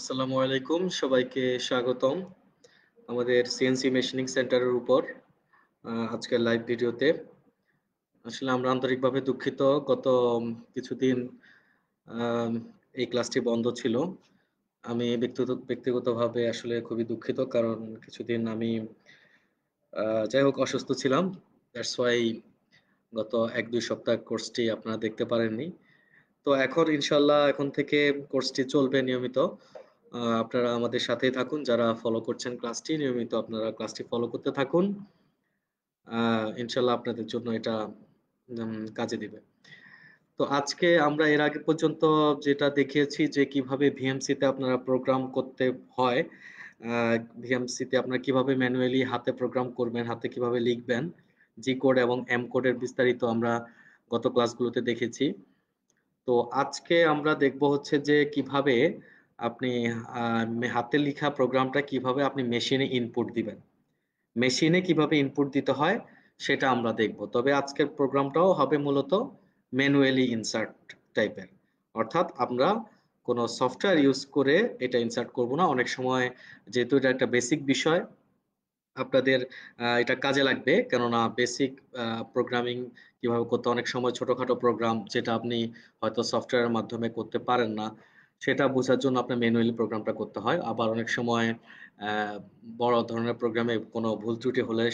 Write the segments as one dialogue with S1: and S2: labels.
S1: আসসালামু আলাইকুম সবাইকে স্বাগতম আমাদের সিএনসি মেশিনিং সেন্টারের উপর আজকের লাইভ ভিডিওতে আসলে আমরা আন্তরিকভাবে দুঃখিত গত কিছুদিন এই ক্লাসটি বন্ধ ছিল আমি ব্যক্তিগত ব্যক্তিগতভাবে আসলে খুবই দুঃখিত কারণ কিছুদিন আমি যাই হোক অসুস্থ ছিলাম দ্যাটস ওয়াই গত এক দুই সপ্তাহ কোর্সটি আপনারা দেখতে পারেননি তো এখন ইনশাল্লাহ এখন থেকে কোর্সটি চলবে নিয়মিত আপনারা আমাদের সাথেই থাকুন যারা ফলো করছেন ক্লাসটি নিয়মিত আপনারা ক্লাসটি ফলো করতে থাকুন ইনশাল্লাহ আপনাদের জন্য এটা কাজে দিবে তো আজকে আমরা এর আগে পর্যন্ত যেটা দেখিয়েছি যে কিভাবে ভিএমসিতে আপনারা প্রোগ্রাম করতে হয় ভিএমসিতে আপনারা কিভাবে ম্যানুয়ালি হাতে প্রোগ্রাম করবেন হাতে কিভাবে লিখবেন জি কোড এবং এম কোডের বিস্তারিত আমরা গত ক্লাসগুলোতে দেখেছি তো আজকে আমরা দেখব হচ্ছে যে কিভাবে আপনি হাতে লিখা প্রোগ্রামটা কিভাবে আপনি মেশিনে ইনপুট দিবেন মেশিনে কিভাবে ইনপুট দিতে হয় সেটা আমরা দেখব তবে আজকের প্রোগ্রামটাও হবে মূলত ম্যানুয়ালি ইনসার্ট টাইপের অর্থাৎ আমরা কোনো সফটওয়্যার ইউজ করে এটা ইনসার্ট করব না অনেক সময় যেহেতু এটা একটা বেসিক বিষয় আপনাদের এটা কাজে লাগবে কেননা বেসিক প্রোগ্রামিং কিভাবে করতে অনেক সময় ছোটখাটো প্রোগ্রাম যেটা আপনি হয়তো সফটওয়্যারের মাধ্যমে করতে পারেন না সেটা বোঝার জন্য আপনার ম্যানুয়ালি প্রোগ্রামটা করতে হয় আবার অনেক সময় বড় ধরনের প্রোগ্রামে কোনো ভুল ত্রুটি হলে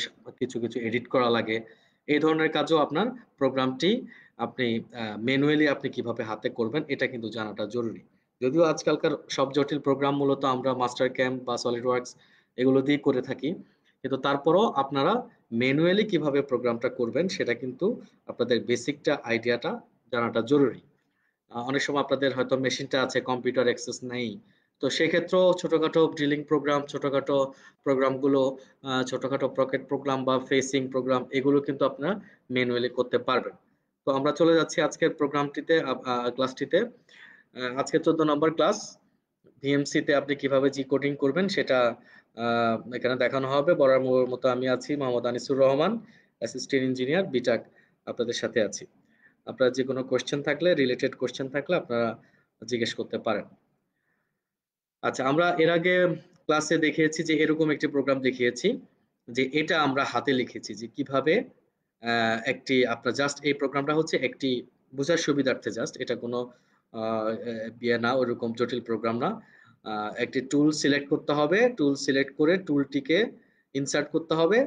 S1: কিছু কিছু এডিট করা লাগে এই ধরনের কাজও আপনার প্রোগ্রামটি আপনি ম্যানুয়ালি আপনি কিভাবে হাতে করবেন এটা কিন্তু জানাটা জরুরি যদিও আজকালকার সব জটিল প্রোগ্রাম মূলত আমরা মাস্টার ক্যাম্প বা সলিড ওয়ার্কস এগুলো দিয়ে করে থাকি কিন্তু তারপরও আপনারা ম্যানুয়ালি কিভাবে প্রোগ্রামটা করবেন সেটা কিন্তু আপনাদের বেসিকটা আইডিয়াটা জানাটা জরুরি অনেক সময় আপনাদের হয়তো মেশিনটা আছে কম্পিউটার অ্যাক্সেস নেই তো সেক্ষেত্রেও ছোটোখাটো ড্রিলিং প্রোগ্রাম ছোটোখাটো প্রোগ্রামগুলো ছোটোখাটো পকেট প্রোগ্রাম বা ফেসিং প্রোগ্রাম এগুলো কিন্তু আপনারা ম্যানুয়ালি করতে পারবেন তো আমরা চলে যাচ্ছি আজকের প্রোগ্রামটিতে ক্লাসটিতে আজকে চোদ্দ নম্বর ক্লাস ভিএমসিতে আপনি কিভাবে জি কোডিং করবেন সেটা এখানে দেখানো হবে বরার মতো আমি আছি মোহাম্মদ আনিসুর রহমান অ্যাসিস্ট্যান্ট ইঞ্জিনিয়ার বিটাক আপনাদের সাথে আছি আপনার যে কোনো কোয়েশ্চেন থাকলে রিলেটেড কোয়েশ্চেন থাকলে আপনারা জিজ্ঞেস করতে পারেন আচ্ছা আমরা এর আগে ক্লাসে দেখিয়েছি যে এরকম একটি প্রোগ্রাম দেখিয়েছি যে এটা আমরা হাতে লিখেছি যে কিভাবে একটি আপনার জাস্ট এই প্রোগ্রামটা হচ্ছে একটি বোঝার সুবিধার্থে জাস্ট এটা কোনো বিয়ে না ওরকম জটিল প্রোগ্রাম না একটি টুল সিলেক্ট করতে হবে টুল সিলেক্ট করে টুলটিকে ইনসার্ট করতে হবে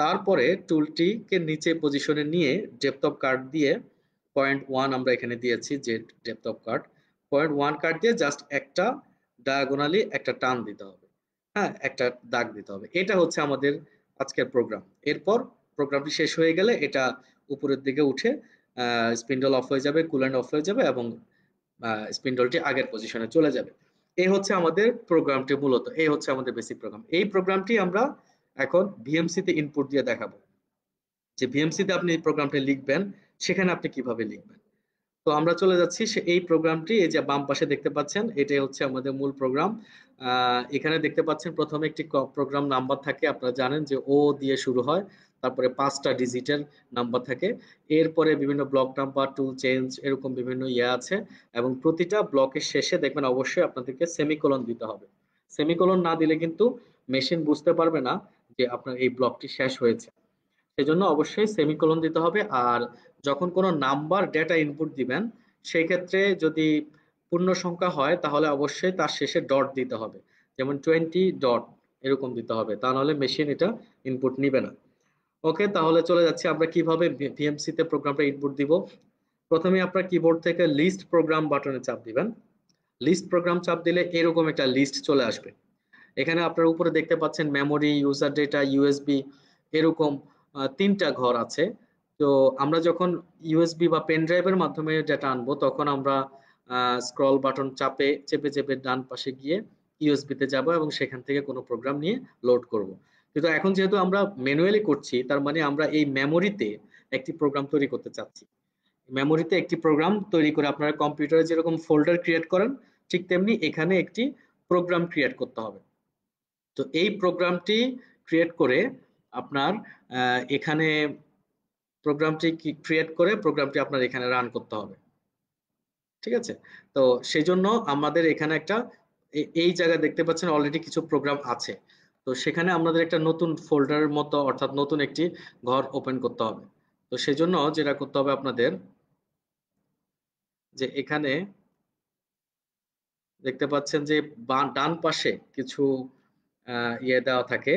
S1: তারপরে টুলটিকে নিচে পজিশনে নিয়ে ডেপটপ কার্ড দিয়ে পয়েন্ট ওয়ান আমরা এখানে দিয়েছি যে depth of cut point one cut দিয়ে জাস্ট একটা ডায়াগোনালি একটা টান দিতে হবে হ্যাঁ একটা দাগ দিতে হবে এটা হচ্ছে আমাদের আজকের প্রোগ্রাম এরপর প্রোগ্রামটি শেষ হয়ে গেলে এটা উপরের দিকে উঠে স্পিন্ডল অফ হয়ে যাবে কুল্যান্ড অফ হয়ে যাবে এবং স্পিন্ডলটি আগের পজিশনে চলে যাবে এই হচ্ছে আমাদের প্রোগ্রামটি মূলত এই হচ্ছে আমাদের বেসিক প্রোগ্রাম এই প্রোগ্রামটি আমরা এখন ভিএমসিতে ইনপুট দিয়ে দেখাবো যে ভিএমসিতে আপনি প্রোগ্রামটি লিখবেন সেখানে আপনি কিভাবে লিখবেন তো আমরা চলে যাচ্ছি এই প্রোগ্রামটি এই যে বাম পাশে দেখতে পাচ্ছেন এটাই হচ্ছে আমাদের মূল প্রোগ্রাম এখানে দেখতে পাচ্ছেন প্রথমে একটি প্রোগ্রাম নাম্বার থাকে আপনারা জানেন যে ও দিয়ে শুরু হয় তারপরে পাঁচটা ডিজিটের নাম্বার থাকে এরপরে বিভিন্ন ব্লক নাম্বার টুল চেঞ্জ এরকম বিভিন্ন ইয়ে আছে এবং প্রতিটা ব্লকের শেষে দেখবেন অবশ্যই আপনাদেরকে সেমিকোলন দিতে হবে সেমিকোলন না দিলে কিন্তু মেশিন বুঝতে পারবে না যে আপনার এই ব্লকটি শেষ হয়েছে সেজন্য অবশ্যই সেমিকোলন দিতে হবে আর যখন কোনো নাম্বার ডেটা ইনপুট দিবেন সেই ক্ষেত্রে যদি পূর্ণ সংখ্যা হয় তাহলে অবশ্যই তার শেষে ডট দিতে হবে যেমন টোয়েন্টি ডট এরকম দিতে হবে তা নাহলে মেশিন এটা ইনপুট নিবে না ওকে তাহলে চলে যাচ্ছি আমরা কিভাবে ভিএমসিতে প্রোগ্রামটা ইনপুট দিব প্রথমে আপনার কিবোর্ড থেকে লিস্ট প্রোগ্রাম বাটনে চাপ দিবেন লিস্ট প্রোগ্রাম চাপ দিলে এরকম একটা লিস্ট চলে আসবে এখানে আপনার উপরে দেখতে পাচ্ছেন মেমোরি ইউজার ডেটা ইউএসবি এরকম তিনটা ঘর আছে তো আমরা যখন ইউএসবি বা পেন ড্রাইভের মাধ্যমে ডেটা আনবো তখন আমরা স্ক্রল বাটন চাপে চেপে চেপে ডান পাশে গিয়ে ইউএসবিতে যাব এবং সেখান থেকে কোনো প্রোগ্রাম নিয়ে লোড করব। কিন্তু এখন যেহেতু আমরা ম্যানুয়ালি করছি তার মানে আমরা এই মেমোরিতে একটি প্রোগ্রাম তৈরি করতে চাচ্ছি মেমোরিতে একটি প্রোগ্রাম তৈরি করে আপনারা কম্পিউটারে যেরকম ফোল্ডার ক্রিয়েট করেন ঠিক তেমনি এখানে একটি প্রোগ্রাম ক্রিয়েট করতে হবে তো এই প্রোগ্রামটি ক্রিয়েট করে আপনার এখানে প্রোগ্রামটি ক্রিয়েট করে প্রোগ্রামটি আপনার এখানে রান করতে হবে ঠিক আছে তো সেই জন্য আমাদের এখানে একটা এই জায়গায় দেখতে পাচ্ছেন অলরেডি কিছু প্রোগ্রাম আছে তো সেখানে আমাদের একটা নতুন ফোল্ডারের মতো অর্থাৎ নতুন একটি ঘর ওপেন করতে হবে তো সেই জন্য যেটা করতে হবে আপনাদের যে এখানে দেখতে পাচ্ছেন যে ডান পাশে কিছু ইয়ে দেওয়া থাকে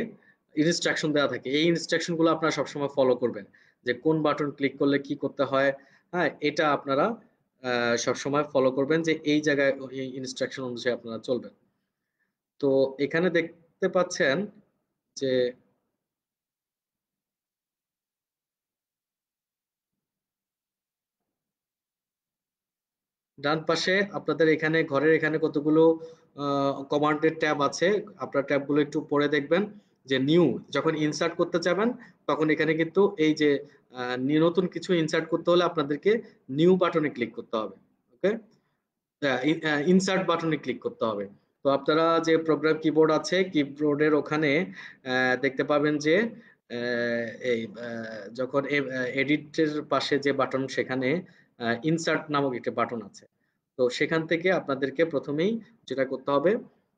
S1: ইনস্ট্রাকশন দেওয়া থাকে এই ইনস্ট্রাকশনগুলো আপনারা সবসময় ফলো করবেন যে কোন বাটন ক্লিক করলে কি করতে হয় হ্যাঁ এটা আপনারা সবসময় ফলো করবেন যে এই জায়গায় এই ইনস্ট্রাকশন অনুযায়ী আপনারা চলবেন তো এখানে দেখতে পাচ্ছেন যে ডান পাশে আপনাদের এখানে ঘরের এখানে কতগুলো কমান্ডের ট্যাব আছে আপনার ট্যাবগুলো একটু পরে দেখবেন যে নিউ যখন ইনসার্ট করতে চাবেন তখন এখানে কিন্তু এই যে নতুন কিছু ইনসার্ট করতে হলে আপনাদেরকে নিউ বাটনে ক্লিক করতে হবে ওকে ইনসার্ট বাটনে ক্লিক করতে হবে তো আপনারা যে প্রোগ্রাম কিবোর্ড আছে কিবোর্ডের ওখানে দেখতে পাবেন যে এই যখন এডিটের পাশে যে বাটন সেখানে ইনসার্ট নামক একটা বাটন আছে তো সেখান থেকে আপনাদেরকে প্রথমেই যেটা করতে হবে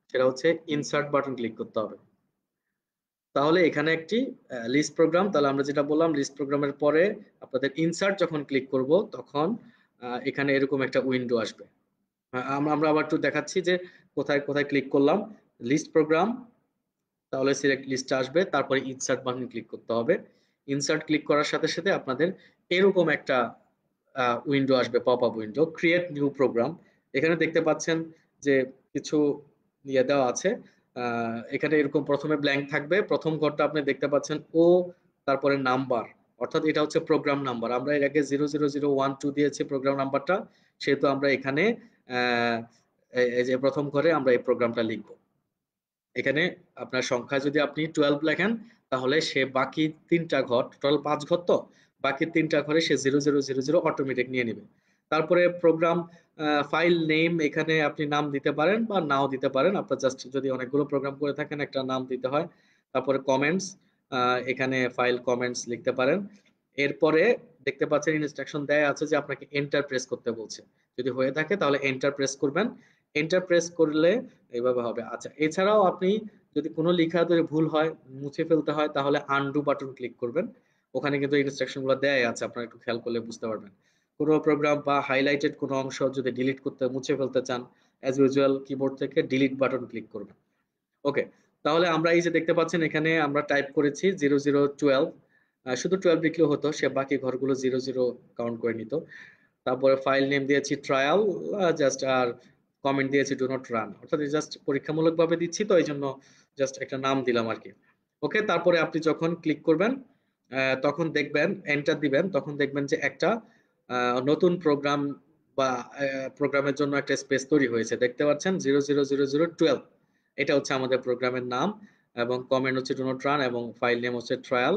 S1: সেটা হচ্ছে ইনসার্ট বাটন ক্লিক করতে হবে তাহলে এখানে একটি লিস্ট প্রোগ্রাম তাহলে আমরা যেটা বললাম লিস্ট প্রোগ্রামের পরে আপনাদের ইনসার্ট যখন ক্লিক করব তখন এখানে এরকম একটা উইন্ডো আসবে আমরা আবার একটু দেখাচ্ছি যে কোথায় কোথায় ক্লিক করলাম লিস্ট প্রোগ্রাম তাহলে সিলেক্ট লিস্ট আসবে তারপরে ইনসার্ট বাটন ক্লিক করতে হবে ইনসার্ট ক্লিক করার সাথে সাথে আপনাদের এরকম একটা উইন্ডো আসবে pop up window create new program এখানে দেখতে পাচ্ছেন যে কিছু ইয়ে দেওয়া আছে এখানে এরকম প্রথমে ব্ল্যাঙ্ক থাকবে প্রথম ঘরটা আপনি দেখতে পাচ্ছেন ও তারপরে নাম্বার অর্থাৎ এটা হচ্ছে প্রোগ্রাম নাম্বার আমরা এর আগে zero zero zero one two দিয়েছি প্রোগ্রাম নাম্বারটা সেহেতু আমরা এখানে যে প্রথম ঘরে আমরা এই প্রোগ্রামটা লিখব এখানে আপনার সংখ্যা যদি আপনি টুয়েলভ লেখেন তাহলে সে বাকি তিনটা ঘর টোটাল পাঁচ ঘর তো বাকি তিনটা ঘরে সে zero zero zero zero automatic নিয়ে নেবে তারপরে প্রোগ্রাম ফাইল নেম এখানে আপনি নাম দিতে পারেন বা নাও দিতে পারেন আপনার জাস্ট যদি অনেকগুলো প্রোগ্রাম করে থাকেন একটা নাম দিতে হয় তারপরে কমেন্টস এখানে ফাইল কমেন্টস লিখতে পারেন এরপরে দেখতে পাচ্ছেন ইনস্ট্রাকশন দেয়া আছে যে আপনাকে এন্টার প্রেস করতে বলছে যদি হয়ে থাকে তাহলে এন্টার প্রেস করবেন এন্টার প্রেস করলে এইভাবে হবে আচ্ছা এছাড়াও আপনি যদি কোনো লেখা যদি ভুল হয় মুছে ফেলতে হয় তাহলে আন্ডু বাটন ক্লিক করবেন ওখানে কিন্তু ইনস্ট্রাকশনগুলো দেয় আছে আপনারা একটু খেয়াল করলে বুঝতে পারবেন কোনো প্রোগ্রাম বা হাইলাইটেড কোনো অংশ যদি ডিলিট করতে মুছে ফেলতে চান অ্যাজ ইউজুয়াল কিবোর্ড থেকে ডিলিট বাটন ক্লিক করবেন ওকে তাহলে আমরা এই যে দেখতে পাচ্ছেন এখানে আমরা টাইপ করেছি জিরো জিরো টুয়েলভ শুধু টুয়েলভ লিখলে হতো সে বাকি ঘরগুলো জিরো জিরো কাউন্ট করে নিত তারপরে ফাইল নেম দিয়েছি ট্রায়াল জাস্ট আর কমেন্ট দিয়েছি ডু নট রান অর্থাৎ জাস্ট পরীক্ষামূলকভাবে দিচ্ছি তো এই জন্য জাস্ট একটা নাম দিলাম আর কি ওকে তারপরে আপনি যখন ক্লিক করবেন তখন দেখবেন এন্টার দিবেন তখন দেখবেন যে একটা নতুন প্রোগ্রাম বা প্রোগ্রামের জন্য একটা স্পেস তৈরি হয়েছে দেখতে পাচ্ছেন zero zero zero zero twelve এটা হচ্ছে আমাদের প্রোগ্রামের নাম এবং কমেন্ট হচ্ছে ডোনট রান এবং ফাইল নেম হচ্ছে ট্রায়াল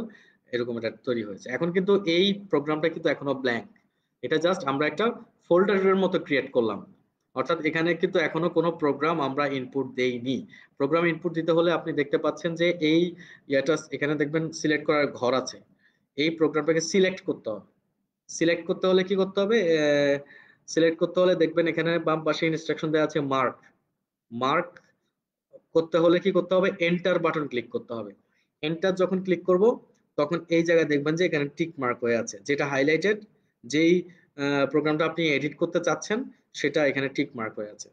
S1: এরকম এটা তৈরি হয়েছে এখন কিন্তু এই প্রোগ্রামটা কিন্তু এখনো ব্ল্যাঙ্ক এটা জাস্ট আমরা একটা ফোল্ডারের মতো ক্রিয়েট করলাম অর্থাৎ এখানে কিন্তু এখনো কোনো প্রোগ্রাম আমরা ইনপুট দেইনি প্রোগ্রাম ইনপুট দিতে হলে আপনি দেখতে পাচ্ছেন যে এই এখানে দেখবেন সিলেক্ট করার ঘর আছে এই প্রোগ্রামটাকে সিলেক্ট করতে হবে সিলেক্ট করতে হলে কি করতে হবে সিলেক্ট করতে হলে দেখবেন এখানে বাম পাশে ইনস্ট্রাকশন দেওয়া আছে মার্ক মার্ক করতে হলে কি করতে হবে এন্টার বাটন ক্লিক করতে হবে এন্টার যখন ক্লিক করব তখন এই জায়গায় দেখবেন যে এখানে টিক মার্ক হয়ে আছে যেটা হাইলাইটেড যেই প্রোগ্রামটা আপনি এডিট করতে চাচ্ছেন সেটা এখানে টিক মার্ক হয়ে আছে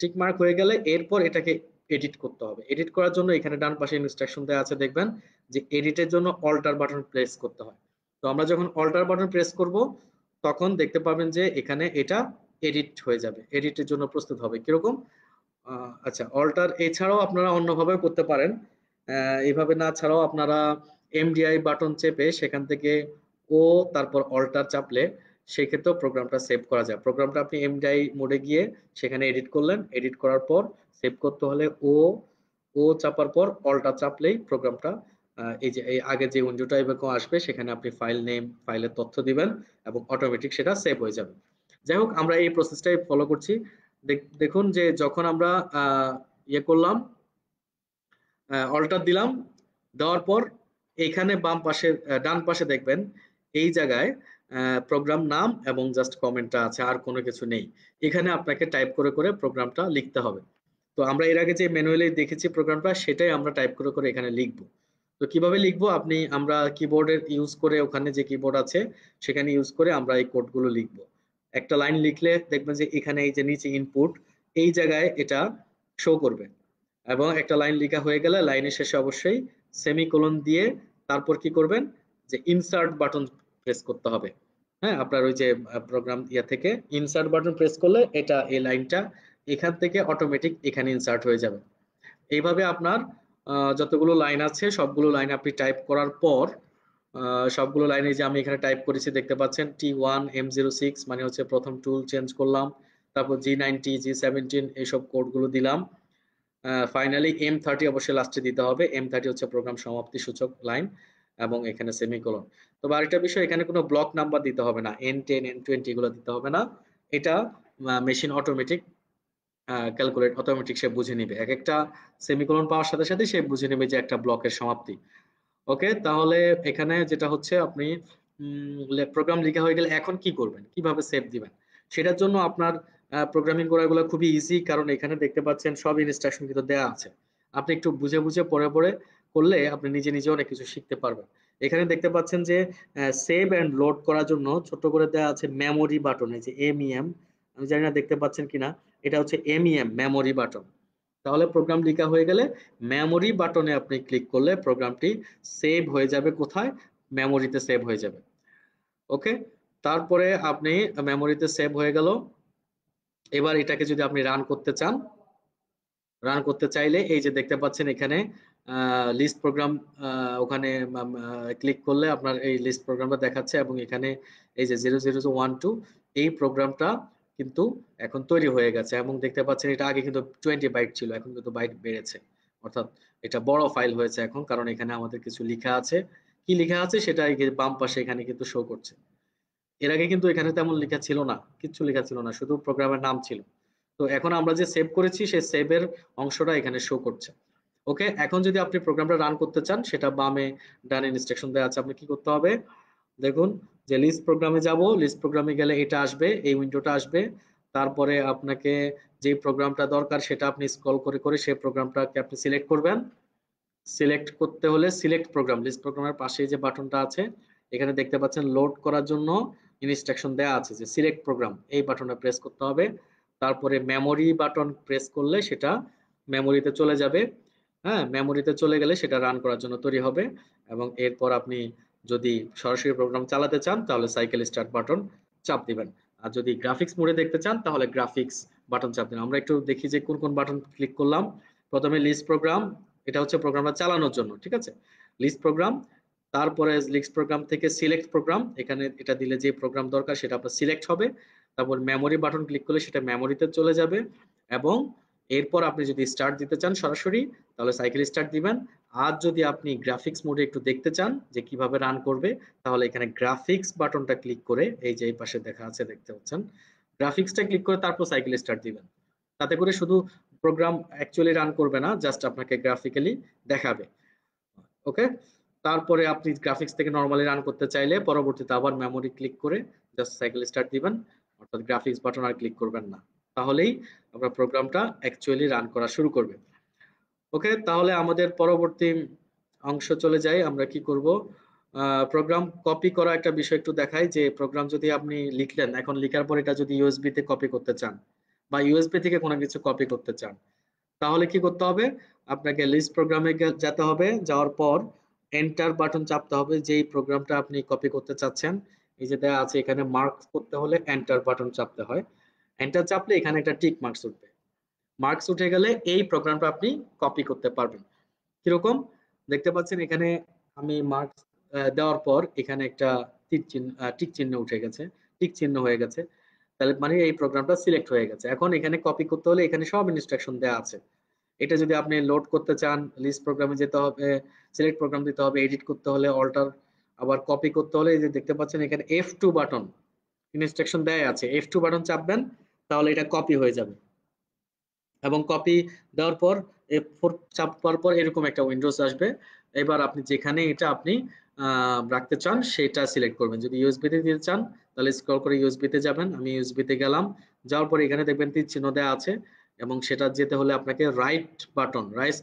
S1: টিক মার্ক হয়ে গেলে এরপর এটাকে এডিট করতে হবে এডিট করার জন্য এখানে ডান পাশে ইনস্ট্রাকশন দেওয়া আছে দেখবেন যে এডিটের জন্য অল্টার বাটন প্রেস করতে হয় তো আমরা যখন অল্টার বাটন প্রেস করব তখন দেখতে পাবেন যে এখানে এটা এডিট হয়ে যাবে এডিটের জন্য প্রস্তুত হবে কিরকম আচ্ছা অল্টার এছাড়াও আপনারা অন্যভাবে করতে পারেন এইভাবে না ছাড়াও আপনারা এমডিআই বাটন চেপে সেখান থেকে ও তারপর অল্টার চাপলে সেই প্রোগ্রামটা সেভ করা যায় প্রোগ্রামটা আপনি এমডিআই মোডে গিয়ে সেখানে এডিট করলেন এডিট করার পর সেভ করতে হলে ও ও চাপার পর অল্টার চাপলেই প্রোগ্রামটা এই যে এই আগে যে উইন্ডো টাইপ আসবে সেখানে আপনি ফাইল নেম ফাইলের তথ্য দিবেন এবং অটোমেটিক সেটা সেভ হয়ে যাবে যাই হোক আমরা এই প্রসেসটাই ফলো করছি দেখুন যে যখন আমরা ইয়ে করলাম অল্টার দিলাম দেওয়ার পর এখানে বাম পাশে ডান পাশে দেখবেন এই জায়গায় প্রোগ্রাম নাম এবং জাস্ট কমেন্টটা আছে আর কোনো কিছু নেই এখানে আপনাকে টাইপ করে করে প্রোগ্রামটা লিখতে হবে তো আমরা এর আগে যে ম্যানুয়ালি দেখেছি প্রোগ্রামটা সেটাই আমরা টাইপ করে করে এখানে লিখবো তো কিভাবে লিখবো আপনি আমরা কিবোর্ডের ইউজ করে ওখানে যে কিবোর্ড আছে সেখানে ইউজ করে আমরা এই কোডগুলো লিখব একটা লাইন লিখলে দেখবেন যে এখানে এই যে নিচে ইনপুট এই জায়গায় এটা শো করবে এবং একটা লাইন লেখা হয়ে গেলে লাইনের শেষে অবশ্যই সেমিকোলন দিয়ে তারপর কি করবেন যে ইনসার্ট বাটন প্রেস করতে হবে হ্যাঁ আপনার ওই যে প্রোগ্রাম ইয়া থেকে ইনসার্ট বাটন প্রেস করলে এটা এই লাইনটা এখান থেকে অটোমেটিক এখানে ইনসার্ট হয়ে যাবে এইভাবে আপনার যতগুলো লাইন আছে সবগুলো লাইন আপনি টাইপ করার পর সবগুলো লাইনে যে আমি এখানে টাইপ করেছি দেখতে পাচ্ছেন T one M zero six মানে হচ্ছে প্রথম টুল চেঞ্জ করলাম তারপর জি নাইনটি জি সেভেন্টিন এইসব কোডগুলো দিলাম ফাইনালি এম থার্টি অবশ্যই লাস্টে দিতে হবে এম থার্টি হচ্ছে প্রোগ্রাম সমাপ্তি সূচক লাইন এবং এখানে সেমিকোলন তো আরেকটা বিষয় এখানে কোনো ব্লক নাম্বার দিতে হবে না এন টেন এন টোয়েন্টি এগুলো দিতে হবে না এটা মেশিন অটোমেটিক ক্যালকুলেট অটোমেটিক সে বুঝে নিবে এক একটা সেমিকোলন পাওয়ার সাথে সাথে সে বুঝে নেবে যে একটা ব্লকের সমাপ্তি ওকে তাহলে এখানে যেটা হচ্ছে আপনি প্রোগ্রাম লেখা হয়ে গেলে এখন কি করবেন কিভাবে সেভ দিবেন সেটার জন্য আপনার প্রোগ্রামিং করাগুলো খুবই ইজি কারণ এখানে দেখতে পাচ্ছেন সব ইনস্ট্রাকশন কিন্তু দেওয়া আছে আপনি একটু বুঝে বুঝে পরে পরে করলে আপনি নিজে নিজে অনেক কিছু শিখতে পারবেন এখানে দেখতে পাচ্ছেন যে সেভ অ্যান্ড লোড করার জন্য ছোট করে দেওয়া আছে মেমোরি বাটনে যে এম ই এম আমি জানি না দেখতে পাচ্ছেন কিনা এটা হচ্ছে এমইএম মেমোরি বাটন তাহলে প্রোগ্রাম লেখা হয়ে গেলে মেমোরি বাটনে আপনি ক্লিক করলে প্রোগ্রামটি সেভ হয়ে যাবে কোথায় মেমোরিতে সেভ হয়ে যাবে ওকে তারপরে আপনি মেমোরিতে সেভ হয়ে গেল এবার এটাকে যদি আপনি রান করতে চান রান করতে চাইলে এই যে দেখতে পাচ্ছেন এখানে লিস্ট প্রোগ্রাম ওখানে ক্লিক করলে আপনার এই লিস্ট প্রোগ্রামটা দেখাচ্ছে এবং এখানে এই যে জিরো জিরো ওয়ান টু এই প্রোগ্রামটা কিন্তু এখন তৈরি হয়ে গেছে এবং দেখতে পাচ্ছেন এটা আগে কিন্তু টোয়েন্টি বাইট ছিল এখন কিন্তু বাইট বেড়েছে অর্থাৎ এটা বড় ফাইল হয়েছে এখন কারণ এখানে আমাদের কিছু লিখা আছে কি লিখা আছে সেটা বাম পাশে এখানে কিন্তু শো করছে এর আগে কিন্তু এখানে তেমন লেখা ছিল না কিছু লেখা ছিল না শুধু প্রোগ্রামের নাম ছিল তো এখন আমরা যে সেভ করেছি সেই সেভের অংশটা এখানে শো করছে ওকে এখন যদি আপনি প্রোগ্রামটা রান করতে চান সেটা বামে ডান ইনস্ট্রাকশন দেওয়া আছে আপনি কি করতে হবে দেখুন যে লিস্ট প্রোগ্রামে যাব লিস্ট প্রোগ্রামে গেলে এটা আসবে এই উইন্ডোটা আসবে তারপরে আপনাকে যে প্রোগ্রামটা দরকার সেটা আপনি স্ক্রল করে করে সেই প্রোগ্রামটাকে আপনি সিলেক্ট করবেন সিলেক্ট করতে হলে সিলেক্ট প্রোগ্রাম লিস্ট প্রোগ্রামের পাশে যে বাটনটা আছে এখানে দেখতে পাচ্ছেন লোড করার জন্য ইনস্ট্রাকশন দেওয়া আছে যে সিলেক্ট প্রোগ্রাম এই বাটনটা প্রেস করতে হবে তারপরে মেমোরি বাটন প্রেস করলে সেটা মেমোরিতে চলে যাবে হ্যাঁ মেমোরিতে চলে গেলে সেটা রান করার জন্য তৈরি হবে এবং এরপর আপনি যদি সরাসরি প্রোগ্রাম চালাতে চান তাহলে সাইকেল স্টার্ট বাটন চাপ দিবেন আর যদি গ্রাফিক্স মোডে দেখতে চান তাহলে গ্রাফিক্স বাটন চাপ দিবেন আমরা একটু দেখি যে কোন কোন বাটন ক্লিক করলাম প্রথমে লিস্ট প্রোগ্রাম এটা হচ্ছে প্রোগ্রামটা চালানোর জন্য ঠিক আছে লিস্ট প্রোগ্রাম তারপরে লিস্ট প্রোগ্রাম থেকে সিলেক্ট প্রোগ্রাম এখানে এটা দিলে যে প্রোগ্রাম দরকার সেটা আপনার সিলেক্ট হবে তারপর মেমোরি বাটন ক্লিক করলে সেটা মেমোরিতে চলে যাবে এবং এরপর আপনি যদি স্টার্ট দিতে চান সরাসরি তাহলে সাইকেল স্টার্ট দিবেন আর যদি আপনি গ্রাফিক্স মোডে একটু দেখতে চান যে কিভাবে রান করবে তাহলে এখানে গ্রাফিক্স বাটনটা ক্লিক করে এই যে এই পাশে দেখা আছে দেখতে পাচ্ছেন গ্রাফিক্সটা ক্লিক করে তারপর সাইকেল স্টার্ট দিবেন তাতে করে শুধু প্রোগ্রাম অ্যাকচুয়ালি রান করবে না জাস্ট আপনাকে গ্রাফিক্যালি দেখাবে ওকে তারপরে আপনি গ্রাফিক্স থেকে নর্মালি রান করতে চাইলে পরবর্তীতে আবার মেমোরি ক্লিক করে জাস্ট সাইকেল স্টার্ট দিবেন অর্থাৎ গ্রাফিক্স বাটন আর ক্লিক করবেন না তাহলেই আপনার প্রোগ্রামটা অ্যাকচুয়ালি রান করা শুরু করবে ওকে তাহলে আমাদের পরবর্তী অংশ চলে যাই আমরা কি করব প্রোগ্রাম কপি করা একটা বিষয় একটু দেখাই যে প্রোগ্রাম যদি আপনি লিখলেন এখন লিখার পর এটা যদি ইউএসবি তে কপি করতে চান বা ইউএসবি থেকে কোনো কিছু কপি করতে চান তাহলে কি করতে হবে আপনাকে লিস্ট প্রোগ্রামে যেতে হবে যাওয়ার পর এন্টার বাটন চাপতে হবে যেই প্রোগ্রামটা আপনি কপি করতে চাচ্ছেন এই যে দেয়া আছে এখানে মার্ক করতে হলে এন্টার বাটন চাপতে হয় এন্টার চাপলে এখানে একটা টিক মার্কস উঠবে মার্কস উঠে গেলে এই প্রোগ্রামটা আপনি কপি করতে পারবেন কিরকম দেখতে পাচ্ছেন এখানে আমি মার্কস দেওয়ার পর এখানে একটা টিক চিহ্ন টিক চিহ্ন উঠে গেছে টিক চিহ্ন হয়ে গেছে তাহলে মানে এই প্রোগ্রামটা সিলেক্ট হয়ে গেছে এখন এখানে কপি করতে হলে এখানে সব ইনস্ট্রাকশন দেওয়া আছে এটা যদি আপনি লোড করতে চান লিস্ট প্রোগ্রামে যেতে হবে সিলেক্ট প্রোগ্রাম দিতে হবে এডিট করতে হলে অল্টার আবার কপি করতে হলে এই যে দেখতে পাচ্ছেন এখানে এফ টু বাটন ইনস্ট্রাকশন দেয় আছে এফ টু বাটন চাপবেন তাহলে এটা কপি হয়ে যাবে এবং কপি দেওয়ার পর ফোর চাপ পর পর এরকম একটা উইন্ডোজ আসবে এবার আপনি যেখানে এটা আপনি রাখতে চান সেটা সিলেক্ট করবেন যদি ইউএসবিতে দিতে চান তাহলে স্ক্রল করে ইউএসবিতে যাবেন আমি ইউএসবিতে গেলাম যাওয়ার পর এখানে দেখবেন তীর চিহ্ন দেওয়া আছে এবং সেটা যেতে হলে আপনাকে রাইট বাটন রাইস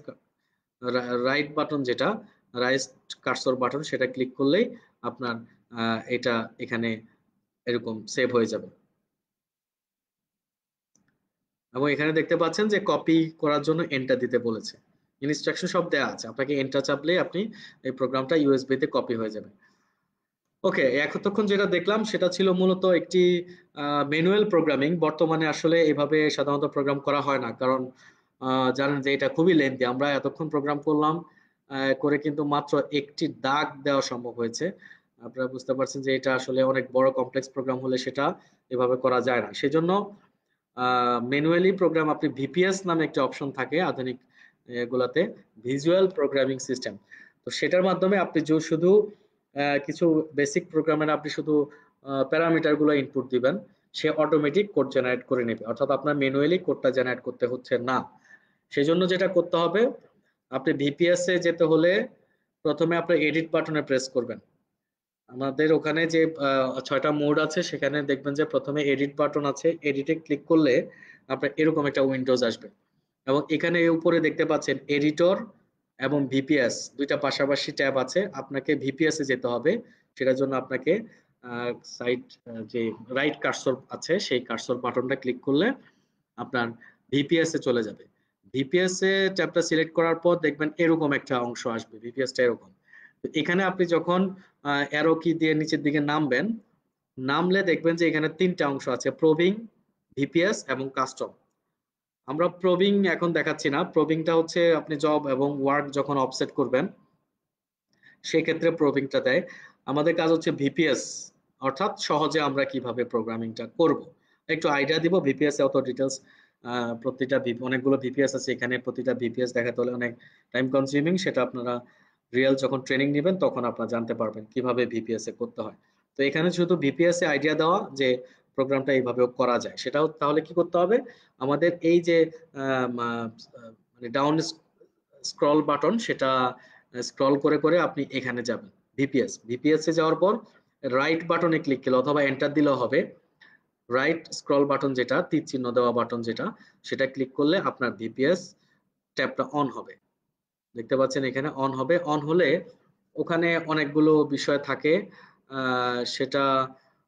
S1: রাইট বাটন যেটা রাইস কার্সর বাটন সেটা ক্লিক করলেই আপনার এটা এখানে এরকম সেভ হয়ে যাবে এবং এখানে দেখতে পাচ্ছেন যে কপি করার জন্য এন্টার দিতে বলেছে ইনস্ট্রাকশন সব দেওয়া আছে আপনাকে এন্টার চাপলে আপনি এই প্রোগ্রামটা ইউএসবিতে কপি হয়ে যাবে ওকে এতক্ষণ যেটা দেখলাম সেটা ছিল মূলত একটি ম্যানুয়াল প্রোগ্রামিং বর্তমানে আসলে এভাবে সাধারণত প্রোগ্রাম করা হয় না কারণ জানেন যে এটা খুবই লেন্দি আমরা এতক্ষণ প্রোগ্রাম করলাম করে কিন্তু মাত্র একটি দাগ দেওয়া সম্ভব হয়েছে আপনারা বুঝতে পারছেন যে এটা আসলে অনেক বড় কমপ্লেক্স প্রোগ্রাম হলে সেটা এভাবে করা যায় না সেজন্য ম্যানুয়ালি প্রোগ্রাম আপনি ভিপিএস নামে একটা অপশন থাকে আধুনিক এগুলাতে ভিজুয়াল প্রোগ্রামিং সিস্টেম তো সেটার মাধ্যমে আপনি যে শুধু কিছু বেসিক প্রোগ্রামের আপনি শুধু প্যারামিটারগুলো ইনপুট দিবেন সে অটোমেটিক কোড জেনারেট করে নেবে অর্থাৎ আপনার ম্যানুয়ালি কোডটা জেনারেট করতে হচ্ছে না সেই জন্য যেটা করতে হবে আপনি ভিপিএস এ যেতে হলে প্রথমে আপনি এডিট বাটনে প্রেস করবেন আমাদের ওখানে যে ছয়টা মোড আছে সেখানে দেখবেন যে প্রথমে এডিট বাটন আছে এডিটে ক্লিক করলে আপনার এরকম একটা উইন্ডোজ আসবে এবং এখানে উপরে দেখতে পাচ্ছেন এডিটর এবং ভিপিএস দুইটা পাশাপাশি ট্যাব আছে আপনাকে ভিপিএসে যেতে হবে সেটার জন্য আপনাকে সাইড যে রাইট কার্সর আছে সেই কার্সর বাটনটা ক্লিক করলে আপনার ভিপিএস এ চলে যাবে ভিপিএস এ ট্যাবটা সিলেক্ট করার পর দেখবেন এরকম একটা অংশ আসবে ভিপিএসটা এরকম এখানে আপনি যখন অ্যারো কি দিয়ে নিচের দিকে নামবেন নামলে দেখবেন যে এখানে তিনটা অংশ আছে প্রবিং ভিপিএস এবং কাস্টম আমরা প্রবিং এখন দেখাচ্ছি না প্রবিংটা হচ্ছে আপনি জব এবং ওয়ার্ক যখন অফসেট করবেন সেক্ষেত্রে প্রবিংটা দেয় আমাদের কাজ হচ্ছে ভিপিএস অর্থাৎ সহজে আমরা কিভাবে প্রোগ্রামিংটা করব একটু আইডিয়া দিব ভিপিএস অত ডিটেলস প্রতিটা অনেকগুলো ভিপিএস আছে এখানে প্রতিটা ভিপিএস দেখাতে হলে অনেক টাইম কনজিউমিং সেটা আপনারা রিয়েল যখন ট্রেনিং নেবেন তখন আপনারা জানতে পারবেন কিভাবে ভিপিএসএ করতে হয় তো এখানে শুধু ভিপিএস এ আইডিয়া দেওয়া যে প্রোগ্রামটা এইভাবে করা যায় সেটাও তাহলে কি করতে হবে আমাদের এই যে মানে ডাউন স্ক্রল বাটন সেটা স্ক্রল করে করে আপনি এখানে যাবেন ভিপিএস ভিপিএস এ যাওয়ার পর রাইট বাটনে ক্লিক করলে অথবা এন্টার দিলেও হবে রাইট স্ক্রল বাটন যেটা তীর চিহ্ন দেওয়া বাটন যেটা সেটা ক্লিক করলে আপনার ভিপিএস ট্যাবটা অন হবে দেখতে পাচ্ছেন এখানে অন হবে অন হলে ওখানে অনেকগুলো বিষয় থাকে সেটা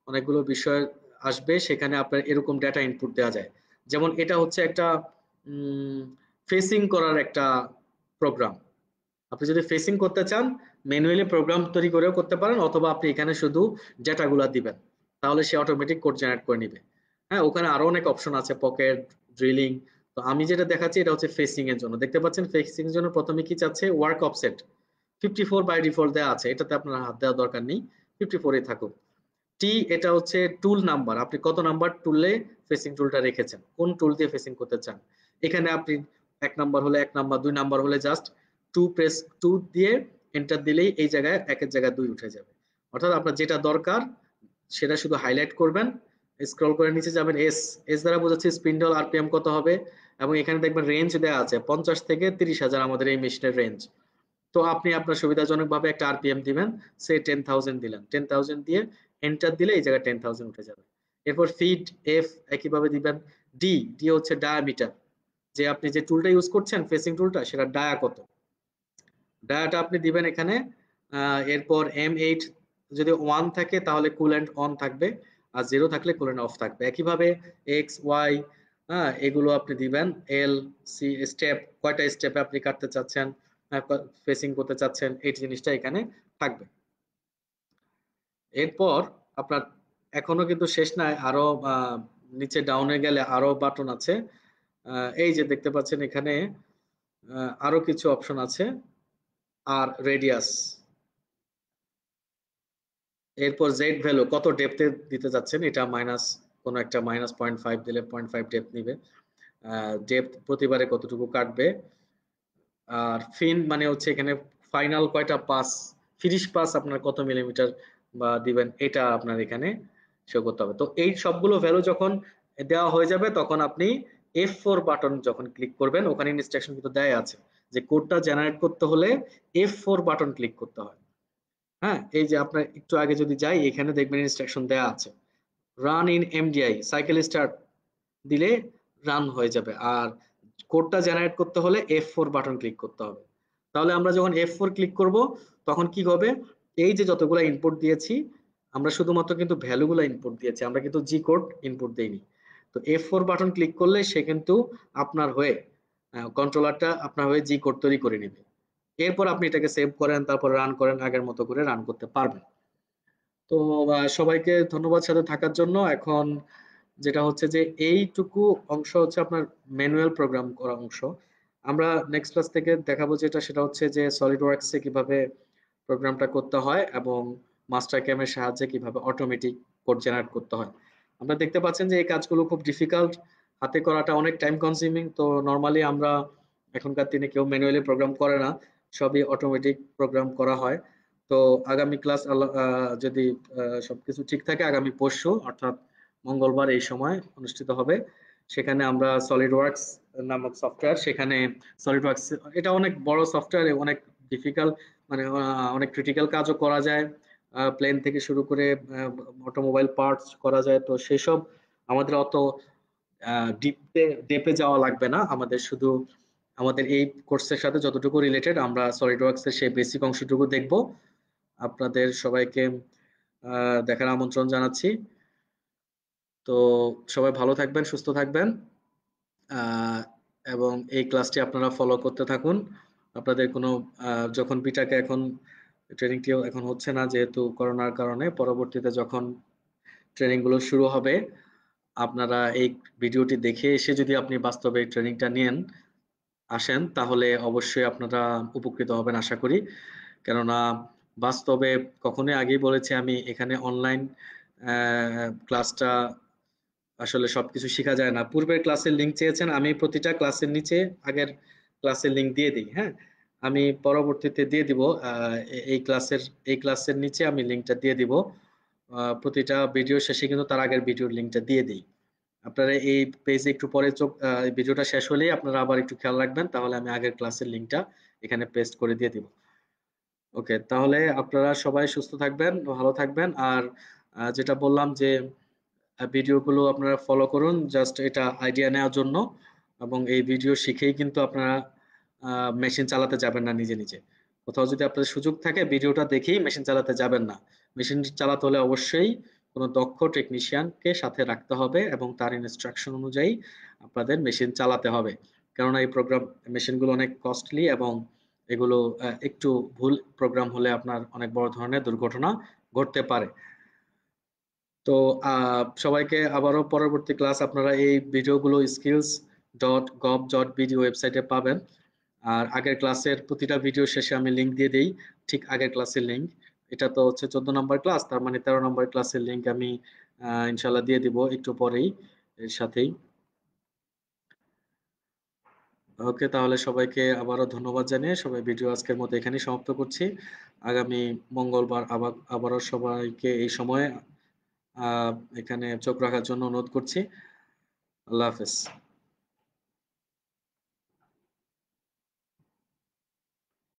S1: অনেকগুলো বিষয় আসবে সেখানে আপনার এরকম ডেটা ইনপুট দেওয়া যায় যেমন এটা হচ্ছে একটা ফেসিং করার একটা প্রোগ্রাম আপনি যদি ফেসিং করতে চান ম্যানুয়ালি প্রোগ্রাম তৈরি করেও করতে পারেন অথবা আপনি এখানে শুধু ডেটাগুলো দিবেন তাহলে সে অটোমেটিক কোড জেনারেট করে নিবে হ্যাঁ ওখানে আরো অনেক অপশন আছে পকেট ড্রিলিং তো আমি যেটা দেখাচ্ছি এটা হচ্ছে ফেসিং এর জন্য দেখতে পাচ্ছেন ফেসিং এর জন্য প্রথমে কি চাচ্ছে ওয়ার্ক অফসেট 54 বাই ডিফল্ট দেয়া আছে এটাতে আপনার হাত দেওয়া দরকার নেই 54 এ থাকুক টি এটা হচ্ছে টুল নাম্বার আপনি কত নাম্বার টুলে ফেসিং টুলটা রেখেছেন কোন টুল দিয়ে ফেসিং করতে চান এখানে আপনি এক নাম্বার হলে এক নাম্বার দুই নাম্বার হলে জাস্ট টু প্রেস টু দিয়ে এন্টার দিলেই এই জায়গায় একের জায়গায় দুই উঠে যাবে অর্থাৎ আপনার যেটা দরকার সেটা শুধু হাইলাইট করবেন স্ক্রল করে নিচে যাবেন এস এস দ্বারা বোঝাচ্ছে স্পিন্ডল আরপিএম কত হবে এবং এখানে দেখবেন রেঞ্জ দেওয়া আছে পঞ্চাশ থেকে তিরিশ হাজার আমাদের এই মেশিনের রেঞ্জ তো আপনি আপনার সুবিধাজনকভাবে একটা আরপিএম দিবেন সে টেন থাউজেন্ড দিলেন টেন থাউজেন্ড দিয়ে এন্টার দিলে এই জায়গায় টেন থাউজেন্ড উঠে যাবে এরপর ফিট এফ একইভাবে দিবেন ডি ডি হচ্ছে ডায়ামিটার যে আপনি যে টুলটা ইউজ করছেন ফেসিং টুলটা সেটা ডায়া কত ডায়াটা আপনি দিবেন এখানে এরপর এম এইট যদি ওয়ান থাকে তাহলে অ্যান্ড অন থাকবে আর জিরো থাকলে কুল্যান্ট অফ থাকবে একইভাবে এক্স ওয়াই হ্যাঁ এগুলো আপনি দিবেন এল সি স্টেপ কয়টা স্টেপে আপনি কাটতে চাচ্ছেন ফেসিং হ্যাঁ, করতে চাচ্ছেন এই জিনিসটা এখানে থাকবে এরপর আপনার এখনো কিন্তু শেষ নাই আরো নিচে ডাউনে গেলে আরো বাটন আছে এই যে দেখতে পাচ্ছেন এখানে আরো কিছু অপশন আছে আর রেডিয়াস এরপর জেড ভ্যালু কত ডেপথে দিতে যাচ্ছেন এটা মাইনাস কোনো একটা মাইনাস পয়েন্ট ফাইভ দিলে পয়েন্ট ফাইভ ডেপ নিবে ডেপ প্রতিবারে কতটুকু কাটবে আর ফিন মানে হচ্ছে এখানে ফাইনাল কয়টা পাস ফিরিশ পাস আপনার কত মিলিমিটার বা দিবেন এটা আপনার এখানে শো করতে হবে তো এই সবগুলো ভ্যালু যখন দেওয়া হয়ে যাবে তখন আপনি এফ ফোর বাটন যখন ক্লিক করবেন ওখানে ইনস্ট্রাকশন কিন্তু দেয় আছে যে কোডটা জেনারেট করতে হলে এফ ফোর বাটন ক্লিক করতে হয় হ্যাঁ এই যে আপনার একটু আগে যদি যাই এখানে দেখবেন ইনস্ট্রাকশন দেয়া আছে run in MDI cycle start দিলে রান হয়ে যাবে আর কোডটা জেনারেট করতে হলে এফ ফোর বাটন ক্লিক করতে হবে তাহলে আমরা যখন এফ ফোর ক্লিক করব তখন কি হবে এই যে যতগুলো ইনপুট দিয়েছি আমরা শুধুমাত্র কিন্তু ভ্যালুগুলো ইনপুট দিয়েছি আমরা কিন্তু জি কোড ইনপুট দেইনি তো এফ ফোর বাটন ক্লিক করলে সে কিন্তু আপনার হয়ে কন্ট্রোলারটা আপনার হয়ে জি কোড তৈরি করে নেবে এরপর আপনি এটাকে সেভ করেন তারপর রান করেন আগের মতো করে রান করতে পারবেন তো সবাইকে ধন্যবাদ সাথে থাকার জন্য এখন যেটা হচ্ছে যে এইটুকু অংশ হচ্ছে আপনার ম্যানুয়াল প্রোগ্রাম করা অংশ আমরা নেক্সট ক্লাস থেকে দেখাবো যেটা সেটা হচ্ছে যে সলিড ওয়ার্কসে কিভাবে প্রোগ্রামটা করতে হয় এবং মাস্টার ক্যামের সাহায্যে কিভাবে অটোমেটিক কোড জেনারেট করতে হয় আমরা দেখতে পাচ্ছেন যে এই কাজগুলো খুব ডিফিকাল্ট হাতে করাটা অনেক টাইম কনজিউমিং তো নর্মালি আমরা এখনকার দিনে কেউ ম্যানুয়ালি প্রোগ্রাম করে না সবই অটোমেটিক প্রোগ্রাম করা হয় তো আগামী ক্লাস যদি সবকিছু ঠিক থাকে আগামী পরশু অর্থাৎ মঙ্গলবার এই সময় অনুষ্ঠিত হবে সেখানে আমরা সলিড ওয়ার্কস নামক সফটওয়্যার সেখানে সলিড ওয়ার্কস এটা অনেক বড় সফটওয়্যার অনেক ডিফিকাল্ট মানে অনেক ক্রিটিক্যাল কাজও করা যায় প্লেন থেকে শুরু করে অটোমোবাইল পার্টস করা যায় তো সেসব আমাদের অত ডিপে ডেপে যাওয়া লাগবে না আমাদের শুধু আমাদের এই কোর্সের সাথে যতটুকু রিলেটেড আমরা সলিড ওয়ার্কসের সেই বেসিক অংশটুকু দেখবো আপনাদের সবাইকে দেখার আমন্ত্রণ জানাচ্ছি তো সবাই ভালো থাকবেন সুস্থ থাকবেন এবং এই ক্লাসটি আপনারা ফলো করতে থাকুন আপনাদের কোনো যখন বিটাকে এখন ট্রেনিংটিও এখন হচ্ছে না যেহেতু করোনার কারণে পরবর্তীতে যখন ট্রেনিংগুলো শুরু হবে আপনারা এই ভিডিওটি দেখে এসে যদি আপনি বাস্তবে ট্রেনিংটা নেন আসেন তাহলে অবশ্যই আপনারা উপকৃত হবেন আশা করি কেননা বাস্তবে কখনোই আগেই বলেছি আমি এখানে অনলাইন ক্লাসটা আসলে সবকিছু শেখা যায় না পূর্বের ক্লাসের লিঙ্ক চেয়েছেন আমি প্রতিটা ক্লাসের নিচে আগের ক্লাসের লিঙ্ক দিয়ে দিই হ্যাঁ আমি পরবর্তীতে দিয়ে দিব এই ক্লাসের এই ক্লাসের নিচে আমি লিঙ্কটা দিয়ে দিব প্রতিটা ভিডিও শেষে কিন্তু তার আগের ভিডিওর লিঙ্কটা দিয়ে দিই আপনারা এই পেজে একটু পরে চোখ ভিডিওটা শেষ হলেই আপনারা আবার একটু খেয়াল রাখবেন তাহলে আমি আগের ক্লাসের লিঙ্কটা এখানে পেস্ট করে দিয়ে দিব ওকে তাহলে আপনারা সবাই সুস্থ থাকবেন ভালো থাকবেন আর যেটা বললাম যে ভিডিওগুলো আপনারা ফলো করুন জাস্ট এটা আইডিয়া নেওয়ার জন্য এবং এই ভিডিও শিখেই কিন্তু আপনারা মেশিন চালাতে যাবেন না নিজে নিজে কোথাও যদি আপনাদের সুযোগ থাকে ভিডিওটা দেখেই মেশিন চালাতে যাবেন না মেশিন চালাতে হলে অবশ্যই কোনো দক্ষ টেকনিশিয়ানকে সাথে রাখতে হবে এবং তার ইনস্ট্রাকশন অনুযায়ী আপনাদের মেশিন চালাতে হবে কেননা এই প্রোগ্রাম মেশিনগুলো অনেক কস্টলি এবং এগুলো একটু ভুল প্রোগ্রাম হলে আপনার অনেক বড় ধরনের দুর্ঘটনা ঘটতে পারে তো সবাইকে আবারও পরবর্তী ক্লাস আপনারা এই ভিডিওগুলো skills dot gov dot BD ওয়েবসাইটে পাবেন আর আগের ক্লাসের প্রতিটা ভিডিও শেষে আমি লিঙ্ক দিয়ে দিই ঠিক আগের ক্লাসের লিঙ্ক এটা তো হচ্ছে চোদ্দ নম্বর ক্লাস তার মানে তেরো নম্বর ক্লাসের লিঙ্ক আমি ইনশাল্লাহ দিয়ে দিব একটু পরেই এর সাথেই ওকে তাহলে সবাইকে আবারও ধন্যবাদ জানিয়ে সবাই ভিডিও আজকের মতো এখানে সমাপ্ত করছি আগামী মঙ্গলবার আবার আবারও সবাইকে এই সময়ে এখানে চোখ রাখার জন্য অনুরোধ করছি আল্লাহ হাফেজ